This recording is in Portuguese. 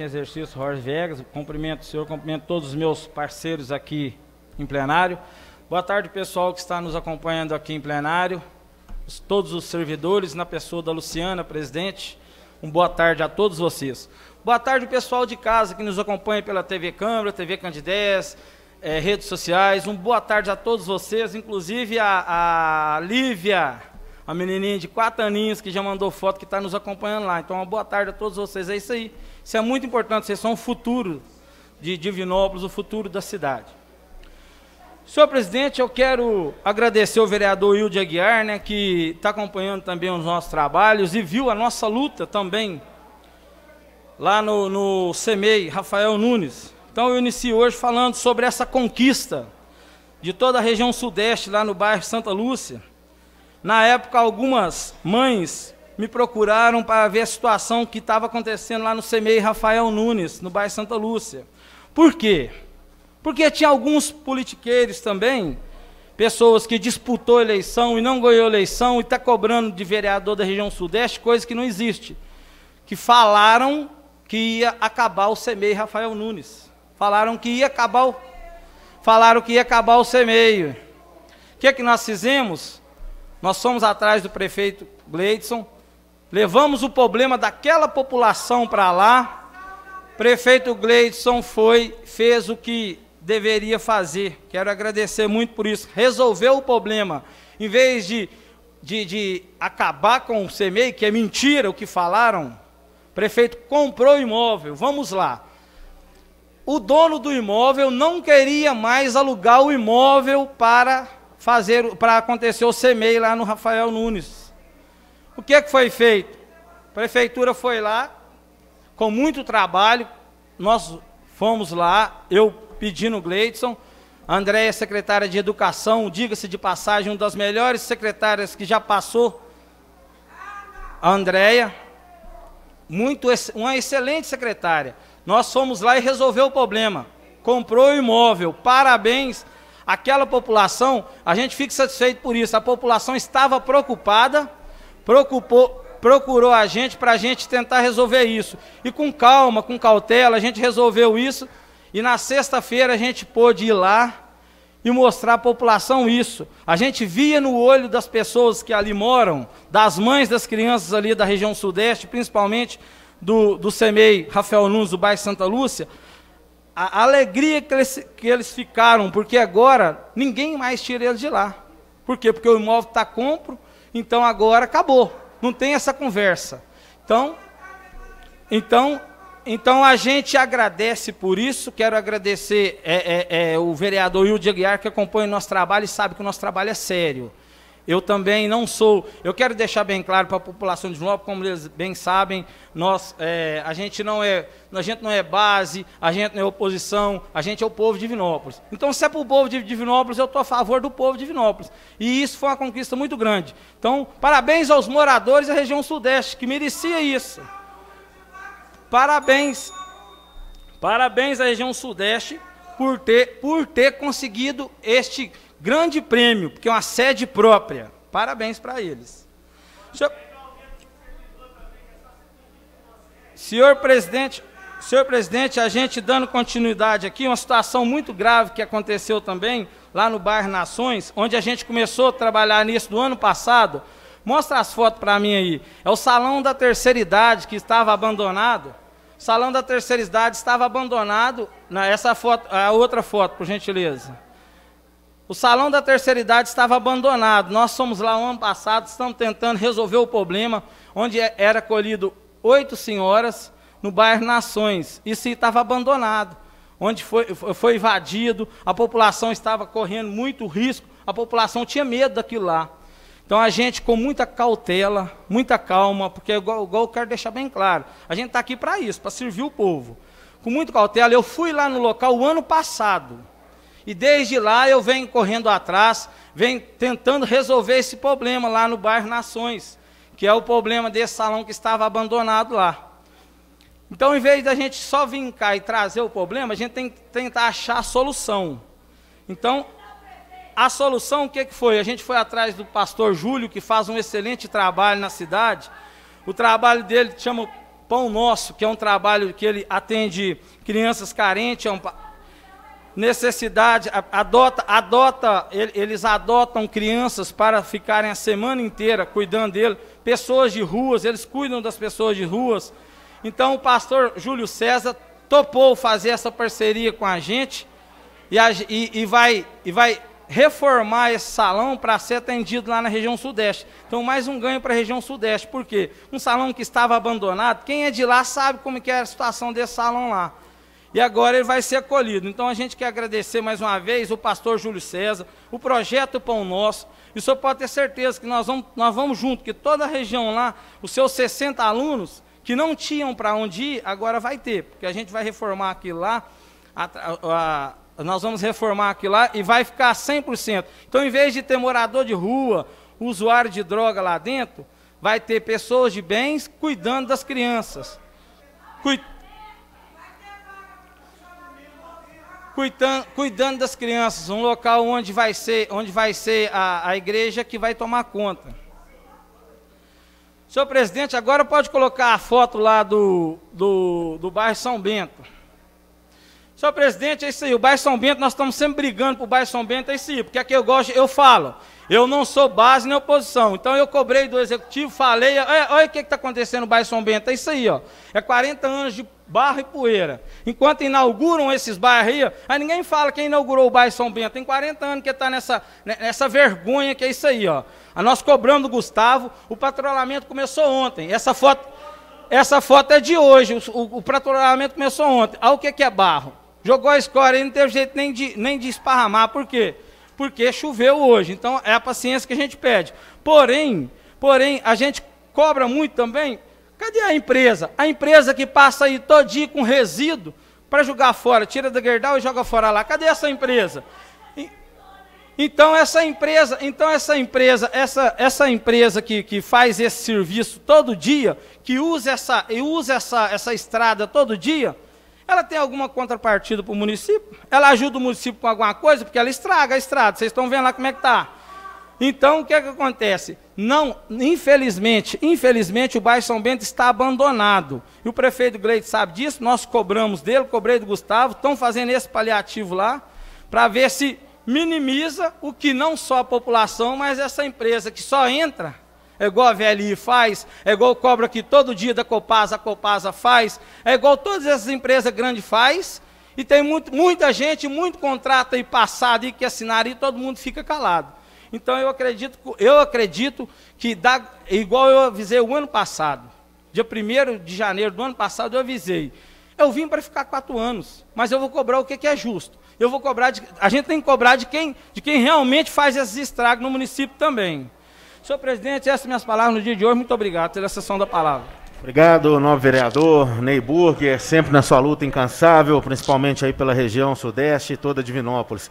Em exercício, Jorge Vegas, cumprimento o senhor, cumprimento todos os meus parceiros aqui em plenário. Boa tarde, pessoal que está nos acompanhando aqui em plenário, todos os servidores, na pessoa da Luciana, presidente. Um boa tarde a todos vocês. Boa tarde, pessoal de casa que nos acompanha pela TV Câmara, TV Candidez, é, redes sociais. Um boa tarde a todos vocês, inclusive a, a Lívia, a menininha de quatro aninhos que já mandou foto que está nos acompanhando lá. Então, uma boa tarde a todos vocês. É isso aí. Isso é muito importante, vocês são o futuro de Divinópolis, o futuro da cidade. Senhor presidente, eu quero agradecer o vereador Hilde Aguiar, né, que está acompanhando também os nossos trabalhos e viu a nossa luta também lá no, no CEMEI, Rafael Nunes. Então eu inicio hoje falando sobre essa conquista de toda a região sudeste, lá no bairro Santa Lúcia. Na época, algumas mães me procuraram para ver a situação que estava acontecendo lá no CMEI Rafael Nunes, no bairro Santa Lúcia. Por quê? Porque tinha alguns politiqueiros também, pessoas que disputou eleição e não ganhou eleição e está cobrando de vereador da região sudeste, coisa que não existe. Que falaram que ia acabar o CMEI Rafael Nunes. Falaram que ia acabar o, falaram que ia acabar o CMEI. O que é que nós fizemos? Nós fomos atrás do prefeito Gleidson, Levamos o problema daquela população para lá. Prefeito Gleidson foi, fez o que deveria fazer. Quero agradecer muito por isso. Resolveu o problema. Em vez de, de, de acabar com o CMEI, que é mentira o que falaram, prefeito comprou o imóvel. Vamos lá. O dono do imóvel não queria mais alugar o imóvel para fazer para acontecer o CMEI lá no Rafael Nunes. O que é que foi feito? A prefeitura foi lá, com muito trabalho, nós fomos lá, eu pedindo o Gleidson, Andréia, secretária de Educação, diga-se de passagem, uma das melhores secretárias que já passou, a Andréia, muito, uma excelente secretária. Nós fomos lá e resolveu o problema. Comprou o imóvel, parabéns. Aquela população, a gente fica satisfeito por isso, a população estava preocupada, Preocupou, procurou a gente para a gente tentar resolver isso. E com calma, com cautela, a gente resolveu isso. E na sexta-feira a gente pôde ir lá e mostrar à população isso. A gente via no olho das pessoas que ali moram, das mães das crianças ali da região sudeste, principalmente do, do CEMEI Rafael Nunes, do bairro Santa Lúcia, a alegria que eles, que eles ficaram, porque agora ninguém mais tira eles de lá. Por quê? Porque o imóvel está compro, então agora acabou. Não tem essa conversa. Então, então, então a gente agradece por isso. Quero agradecer é, é, é, o vereador Hilde Aguiar que acompanha o nosso trabalho e sabe que o nosso trabalho é sério. Eu também não sou. Eu quero deixar bem claro para a população de João, como eles bem sabem, nós, é, a gente não é, a gente não é base, a gente não é oposição, a gente é o povo de Vinópolis. Então, se é para o povo de Divinópolis, eu estou a favor do povo de Vinópolis. E isso foi uma conquista muito grande. Então, parabéns aos moradores da região sudeste que merecia isso. Parabéns, parabéns à região sudeste por ter, por ter conseguido este Grande prêmio, porque é uma sede própria. Parabéns para eles. Senhor... senhor presidente, senhor presidente, a gente dando continuidade aqui, uma situação muito grave que aconteceu também lá no bairro Nações, onde a gente começou a trabalhar nisso do ano passado. Mostra as fotos para mim aí. É o salão da terceira idade que estava abandonado. O salão da terceira idade estava abandonado. Né? Essa foto, a outra foto, por gentileza. O salão da terceira idade estava abandonado. Nós fomos lá o ano passado, estamos tentando resolver o problema, onde é, era colhido oito senhoras no bairro Nações. Isso estava abandonado, onde foi, foi invadido, a população estava correndo muito risco, a população tinha medo daquilo lá. Então a gente, com muita cautela, muita calma, porque igual, igual eu quero deixar bem claro, a gente está aqui para isso, para servir o povo. Com muita cautela, eu fui lá no local o ano passado e desde lá eu venho correndo atrás, venho tentando resolver esse problema lá no bairro Nações, que é o problema desse salão que estava abandonado lá. Então, em vez da gente só vir cá e trazer o problema, a gente tem que tentar achar a solução. Então, a solução o que, que foi? A gente foi atrás do pastor Júlio, que faz um excelente trabalho na cidade. O trabalho dele chama Pão Nosso, que é um trabalho que ele atende crianças carentes, é um necessidade, adota, adota, eles adotam crianças para ficarem a semana inteira cuidando dele, pessoas de ruas, eles cuidam das pessoas de ruas. Então o pastor Júlio César topou fazer essa parceria com a gente e, a, e, e, vai, e vai reformar esse salão para ser atendido lá na região sudeste. Então, mais um ganho para a região sudeste. Por quê? Um salão que estava abandonado, quem é de lá sabe como que é a situação desse salão lá e agora ele vai ser acolhido. Então a gente quer agradecer mais uma vez o pastor Júlio César, o projeto Pão Nosso. E o senhor pode ter certeza que nós vamos, nós vamos junto, que toda a região lá, os seus 60 alunos que não tinham para onde ir, agora vai ter, porque a gente vai reformar aqui lá, a, a, a, nós vamos reformar aqui lá e vai ficar 100%. Então, em vez de ter morador de rua, usuário de droga lá dentro, vai ter pessoas de bens cuidando das crianças. Cuidando Cuidando, cuidando, das crianças, um local onde vai ser, onde vai ser a, a igreja que vai tomar conta. Senhor presidente, agora pode colocar a foto lá do, do, do bairro São Bento. Senhor presidente, é isso aí, o bairro São Bento, nós estamos sempre brigando para o bairro São Bento, é isso aí, porque aqui eu gosto, eu falo, eu não sou base nem oposição, então eu cobrei do executivo, falei, olha, é, olha o que está acontecendo no bairro São Bento, é isso aí, ó. é 40 anos de barro e poeira. Enquanto inauguram esses bairros aí, aí ninguém fala quem inaugurou o bairro São Bento. Tem 40 anos que está nessa, né, nessa vergonha que é isso aí, ó. A ah, nós cobramos o Gustavo, o patrulhamento começou ontem. Essa foto, essa foto é de hoje, o, o, o patrulhamento começou ontem. Olha o que, que é barro. Jogou a escória e não teve jeito nem de, nem de esparramar, por quê? Porque choveu hoje, então é a paciência que a gente pede. Porém, porém, a gente cobra muito também Cadê a empresa? A empresa que passa aí todo dia com resíduo para jogar fora, tira da Gerdau e joga fora lá. Cadê essa empresa? Então essa empresa, então essa empresa, essa, essa empresa que, que faz esse serviço todo dia, que usa essa e usa essa, essa estrada todo dia, ela tem alguma contrapartida para o município? Ela ajuda o município com alguma coisa? Porque ela estraga a estrada. Vocês estão vendo lá como é que está? Então o que, é que acontece? Não, infelizmente, infelizmente o bairro São Bento está abandonado. E o prefeito Gleito sabe disso, nós cobramos dele, cobrei do Gustavo, estão fazendo esse paliativo lá para ver se minimiza o que não só a população, mas essa empresa que só entra é igual a VLI faz, é igual cobra que todo dia da Copasa, a Copasa faz, é igual todas essas empresas grandes faz, e tem muito, muita gente, muito contrato aí passado e que assinar e todo mundo fica calado. Então eu acredito, eu acredito que dá, igual eu avisei o ano passado, dia 1 de janeiro do ano passado eu avisei. Eu vim para ficar quatro anos, mas eu vou cobrar o que, que é justo. Eu vou cobrar, de, a gente tem que cobrar de quem, de quem realmente faz esses estragos no município também. Senhor presidente, essas minhas palavras no dia de hoje. Muito obrigado pela sessão da palavra. Obrigado, novo vereador Ney Burger, é sempre na sua luta incansável, principalmente aí pela região sudeste e toda Divinópolis.